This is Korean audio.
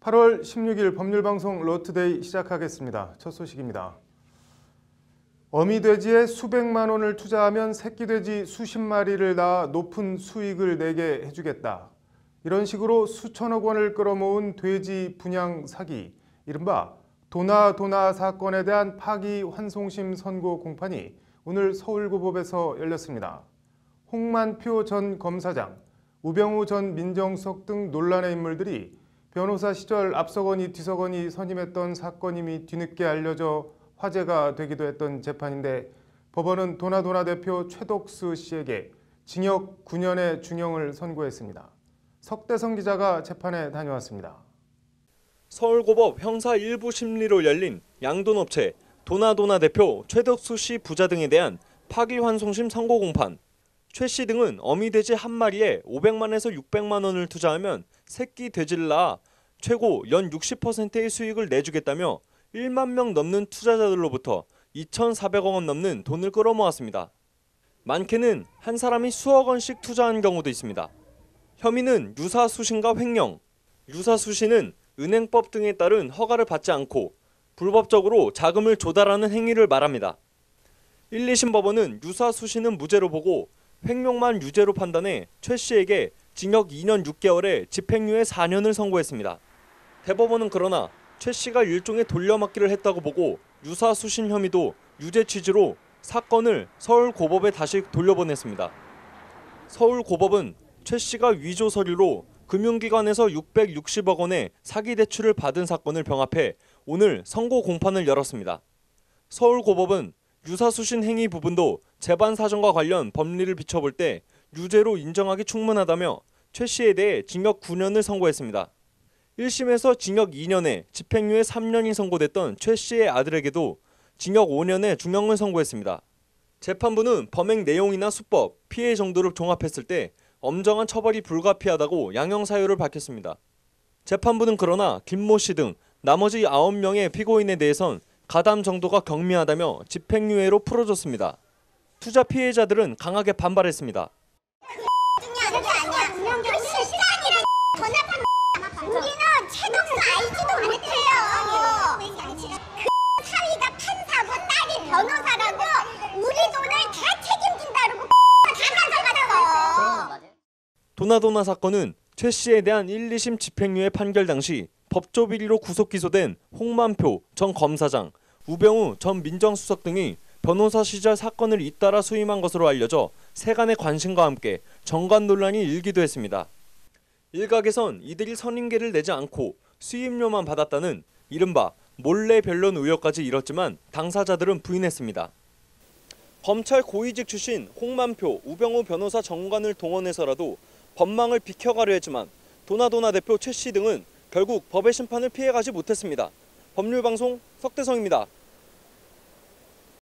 8월 16일 법률방송 로트데이 시작하겠습니다. 첫 소식입니다. 어미돼지에 수백만 원을 투자하면 새끼돼지 수십 마리를 낳아 높은 수익을 내게 해주겠다. 이런 식으로 수천억 원을 끌어모은 돼지 분양 사기, 이른바 도나도나 사건에 대한 파기환송심 선고 공판이 오늘 서울고법에서 열렸습니다. 홍만표 전 검사장, 우병우 전 민정석 등 논란의 인물들이 변호사 시절 앞서거니 뒤서거니 선임했던 사건임이 뒤늦게 알려져 화제가 되기도 했던 재판인데 법원은 도나도나 대표 최덕수 씨에게 징역 9년의 중형을 선고했습니다. 석대성 기자가 재판에 다녀왔습니다. 서울고법 형사 1부 심리로 열린 양돈업체 도나도나 대표 최덕수 씨 부자 등에 대한 파기환송심 선고 공판. 최씨 등은 어미 돼지 한 마리에 500만에서 600만 원을 투자하면 새끼 돼지를 낳아 최고 연 60%의 수익을 내주겠다며 1만 명 넘는 투자자들로부터 2,400억 원 넘는 돈을 끌어모았습니다. 많게는 한 사람이 수억 원씩 투자한 경우도 있습니다. 혐의는 유사수신과 횡령, 유사수신은 은행법 등에 따른 허가를 받지 않고 불법적으로 자금을 조달하는 행위를 말합니다. 1, 2심 법원은 유사수신은 무죄로 보고 횡령만 유죄로 판단해 최 씨에게 징역 2년 6개월에 집행유예 4년을 선고했습니다. 대법원은 그러나 최 씨가 일종의 돌려막기를 했다고 보고 유사 수신 혐의도 유죄 취지로 사건을 서울고법에 다시 돌려보냈습니다. 서울고법은 최 씨가 위조 서류로 금융기관에서 660억 원의 사기 대출을 받은 사건을 병합해 오늘 선고 공판을 열었습니다. 서울고법은 유사수신 행위 부분도 재반 사정과 관련 법리를 비춰볼 때 유죄로 인정하기 충분하다며 최 씨에 대해 징역 9년을 선고했습니다. 1심에서 징역 2년에 집행유예 3년이 선고됐던 최 씨의 아들에게도 징역 5년의 중형을 선고했습니다. 재판부는 범행 내용이나 수법, 피해 정도를 종합했을 때 엄정한 처벌이 불가피하다고 양형 사유를 밝혔습니다. 재판부는 그러나 김모 씨 등 나머지 9명의 피고인에 대해선 가담 정도가 경미하다며 집행유예로 풀어줬습니다. 투자 피해자들은 강하게 반발했습니다. 도나도나 사건은 최 씨에 대한 1, 2심 집행유예 판결 당시 법조 비리로 구속 기소된 홍만표 전 검사장, 우병우 전 민정수석 등이 변호사 시절 사건을 잇따라 수임한 것으로 알려져 세간의 관심과 함께 정관 논란이 일기도 했습니다. 일각에선 이들이 선임계를 내지 않고 수임료만 받았다는 이른바 몰래 변론 의혹까지 일었지만 당사자들은 부인했습니다. 검찰 고위직 출신 홍만표, 우병우 변호사 정관을 동원해서라도 법망을 비켜가려 했지만 도나도나 대표 최 씨 등은 결국 법의 심판을 피해가지 못했습니다. 법률방송 석대성입니다.